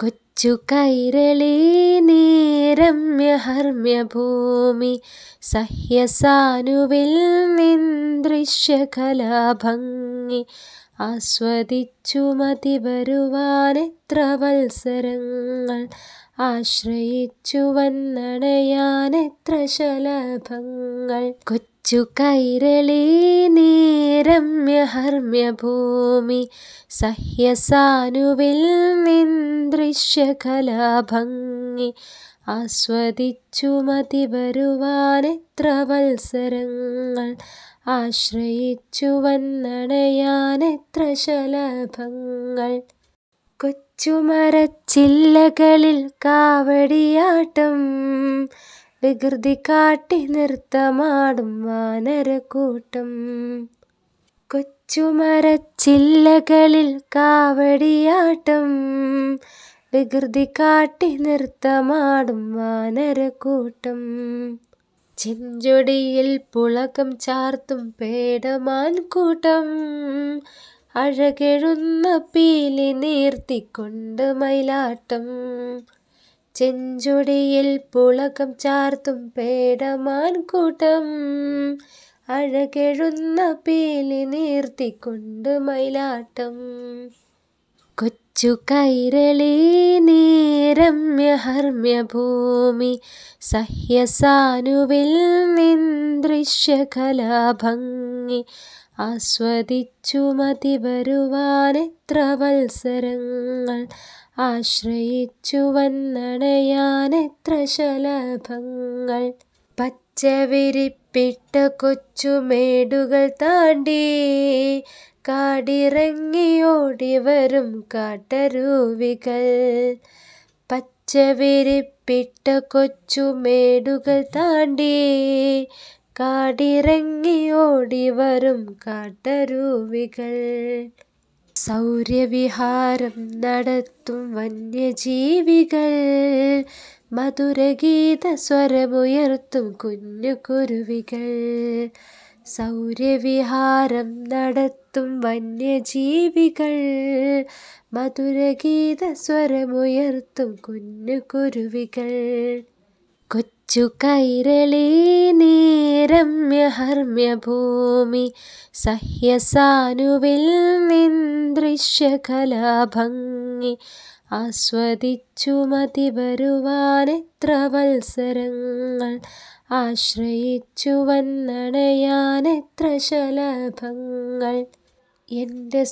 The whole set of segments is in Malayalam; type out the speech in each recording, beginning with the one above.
കൊച്ചു കൈരളി നേരമ്യഹർമ്യഭൂമി സഹ്യസാനുവിൽ നിന്ദ്രശ്യകലാഭംഗി ആസ്വദിച്ചു മതി വരുവാനെത്ര വത്സരങ്ങൾ ആശ്രയിച്ചു വന്നണയാനെത്ര ശലഭങ്ങൾ കൊച്ചു ചുകൈരളീ നീരമ്യഹർമ്യഭൂമി സഹ്യസാനുവിൽ നിന്ദൃശ്യ കലാഭംഗി ആസ്വദിച്ചു മതി വരുവാനെത്ര വത്സരങ്ങൾ ആശ്രയിച്ചു വന്നണയാനെത്ര ശലഭങ്ങൾ കൊച്ചുമരച്ചില്ലകളിൽ കാവടിയാട്ടം വികൃതി കാട്ടി നൃത്തമാടും വാനരക്കൂട്ടം കൊച്ചുമരച്ചില്ലകളിൽ കാവടിയാട്ടം വികൃതി കാട്ടി നൃത്തമാടും വാനരക്കൂട്ടം ചെഞ്ചൊടിയിൽ പുളകം ചാർത്തും പേടമാൻ കൂട്ടം അഴകെഴുന്ന പീലി നീർത്തിക്കൊണ്ട് മയിലാട്ടം ചെഞ്ചൊടിയിൽ പുളകം ചാർത്തും പേടമാൻ കൂട്ടം അഴകെഴുന്ന പീലി നീർത്തിക്കൊണ്ട് മൈലാട്ടം കൊച്ചു കൈരളീ നീ ഹർമ്യഭൂമി സഹ്യസാനുവിൽ നിന്ദൃശ്യകലാഭംഗി ആസ്വദിച്ചു മതി വരുവാനെത്ര വത്സരങ്ങൾ ആശ്രയിച്ചു വന്നണയാനെത്ര ശലഭങ്ങൾ പച്ചവിരിപ്പിട്ട കൊച്ചുമേടുകൾ താണ്ടി കാടിറങ്ങിയോടി വരും കാട്ടരൂവികൾ പച്ചവെരിപ്പിട്ട കൊച്ചു മേടുകൾ താണ്ടി കാടിറങ്ങി ഓടി വരും കാട്ടരുവികൾ സൗര്യവിഹാരം നടത്തും വന്യജീവികൾ മധുരഗീത സ്വരമുയർത്തും കുഞ്ഞു കുരുവികൾ സൗര്യവിഹാരം നടത്തും വന്യജീവികൾ മധുരഗീത സ്വരമുയർത്തും കുഞ്ഞു കുരുവികൾ കൊച്ചു കൈരളി ഭൂമി സഹ്യസാനുവിൽ കലാഭംഗി ആസ്വദിച്ചു മതി വരുവാനെത്ര വത്സരങ്ങൾ ആശ്രയിച്ചു വന്നണയാനെത്ര ശലഭങ്ങൾ എൻ്റെ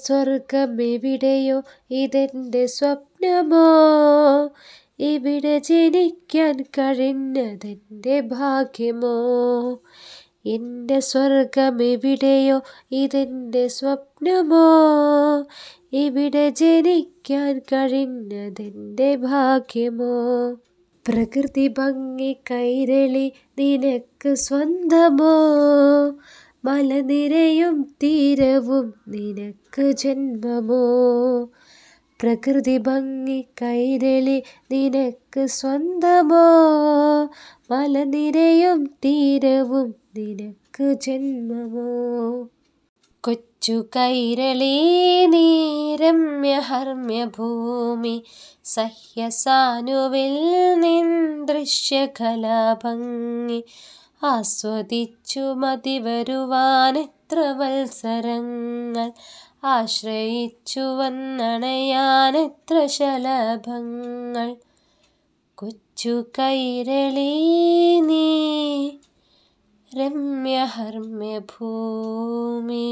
എവിടെയോ ഇതെൻ്റെ സ്വപ്നമോ ഇവിടെ ജനിക്കാൻ കഴിഞ്ഞതെൻ്റെ ഭാഗ്യമോ എൻ്റെ എവിടെയോ ഇതെൻ്റെ സ്വപ്നമോ ഇവിടെ ജനിക്കാൻ കഴിഞ്ഞതെൻ്റെ ഭാഗ്യമോ പ്രകൃതി ഭംഗി കൈരളി നിനക്ക് സ്വന്തമോ മലനിരയും തീരവും നിനക്ക് ജന്മമോ പ്രകൃതി ഭംഗി കൈരളി നിനക്ക് സ്വന്തമോ മലനിരയും തീരവും നിനക്ക് ജന്മമോ കൊച്ചു കൈരളീ ഭൂമി സഹ്യസാനുവിൽ നിന്ദൃശ്യ കലാഭംഗി ആസ്വദിച്ചു മതി വരുവാൻ വരുവാനെത്ര വത്സരങ്ങൾ ആശ്രയിച്ചു വന്നണയാൻ വന്നണയാനെത്ര ശലഭങ്ങൾ കൊച്ചു കൈരളീ നീ रम्य हर्म्य भूमि